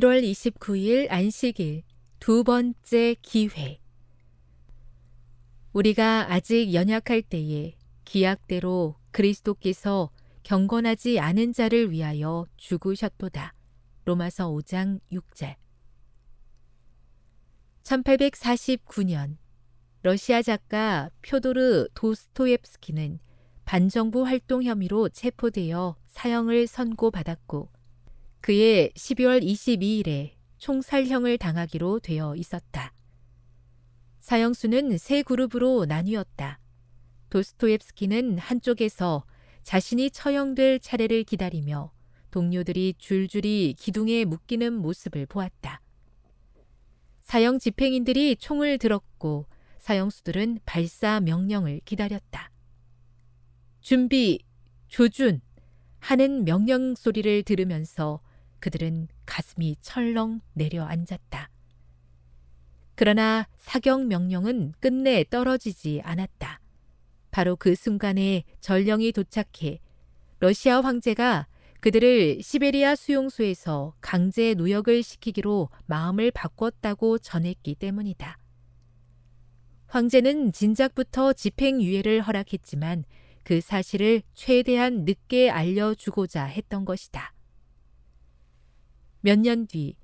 1월 29일 안식일 두 번째 기회. 우리가 아직 연약할 때에 기약대로 그리스도께서 경건하지 않은 자를 위하여 죽으셨도다. 로마서 5장 6절. 1849년 러시아 작가 표도르 도스토옙스키는 반정부 활동 혐의로 체포되어 사형을 선고받았고 그해 12월 22일에 총살형을 당하기로 되어 있었다. 사형수는 세 그룹으로 나뉘었다. 도스토옙스키는 한쪽에서 자신이 처형될 차례를 기다리며 동료들이 줄줄이 기둥에 묶이는 모습을 보았다. 사형 집행인들이 총을 들었고 사형수들은 발사 명령을 기다렸다. 준비, 조준 하는 명령 소리를 들으면서 그들은 가슴이 철렁 내려앉았다. 그러나 사격 명령은 끝내 떨어지지 않았다. 바로 그 순간에 전령이 도착해 러시아 황제가 그들을 시베리아 수용소에서 강제 노역을 시키기로 마음을 바꿨다고 전했기 때문이다. 황제는 진작부터 집행유예를 허락했지만 그 사실을 최대한 늦게 알려주고자 했던 것이다. 몇년뒤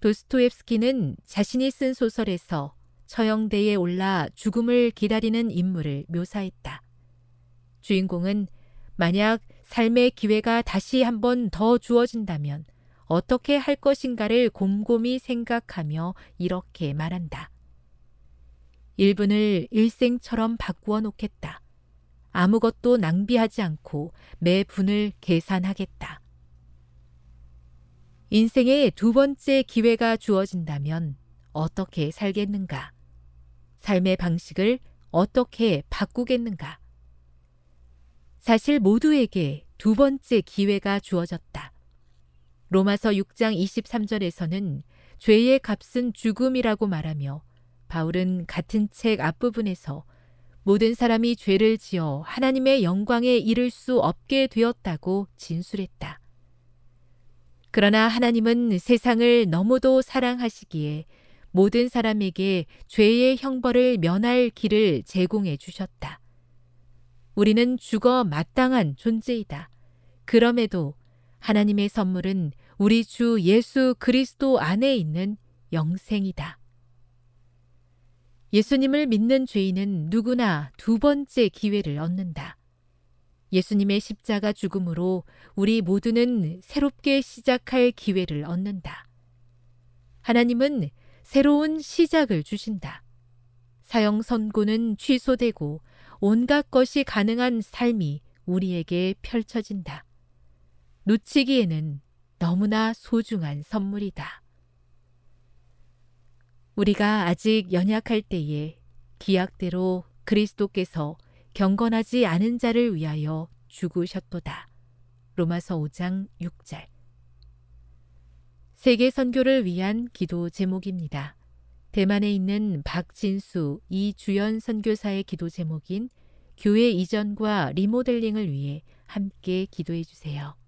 도스토옙스키는 자신이 쓴 소설에서 처형대에 올라 죽음을 기다리는 인물을 묘사했다. 주인공은 만약 삶의 기회가 다시 한 번 더 주어진다면 어떻게 할 것인가를 곰곰이 생각하며 이렇게 말한다. 1분을 일생처럼 바꾸어 놓겠다. 아무것도 낭비하지 않고 매 분을 계산하겠다. 인생에두 번째 기회가 주어진다면 어떻게 살겠는가? 삶의 방식을 어떻게 바꾸겠는가? 사실 모두에게 두 번째 기회가 주어졌다. 로마서 6장 23절에서는 죄의 값은 죽음이라고 말하며 바울은 같은 책 앞부분에서 모든 사람이 죄를 지어 하나님의 영광에 이를 수 없게 되었다고 진술했다. 그러나 하나님은 세상을 너무도 사랑하시기에 모든 사람에게 죄의 형벌을 면할 길을 제공해 주셨다. 우리는 죽어 마땅한 존재이다. 그럼에도 하나님의 선물은 우리 주 예수 그리스도 안에 있는 영생이다. 예수님을 믿는 죄인은 누구나 두 번째 기회를 얻는다. 예수님의 십자가 죽음으로 우리 모두는 새롭게 시작할 기회를 얻는다. 하나님은 새로운 시작을 주신다. 사형 선고는 취소되고 온갖 것이 가능한 삶이 우리에게 펼쳐진다. 놓치기에는 너무나 소중한 선물이다. 우리가 아직 연약할 때에 기약대로 그리스도께서 경건하지 않은 자를 위하여 죽으셨도다. 로마서 5장 6절. 세계 선교를 위한 기도 제목입니다. 대만에 있는 박진수 이주연 선교사의 기도 제목인 교회 이전과 리모델링을 위해 함께 기도해 주세요.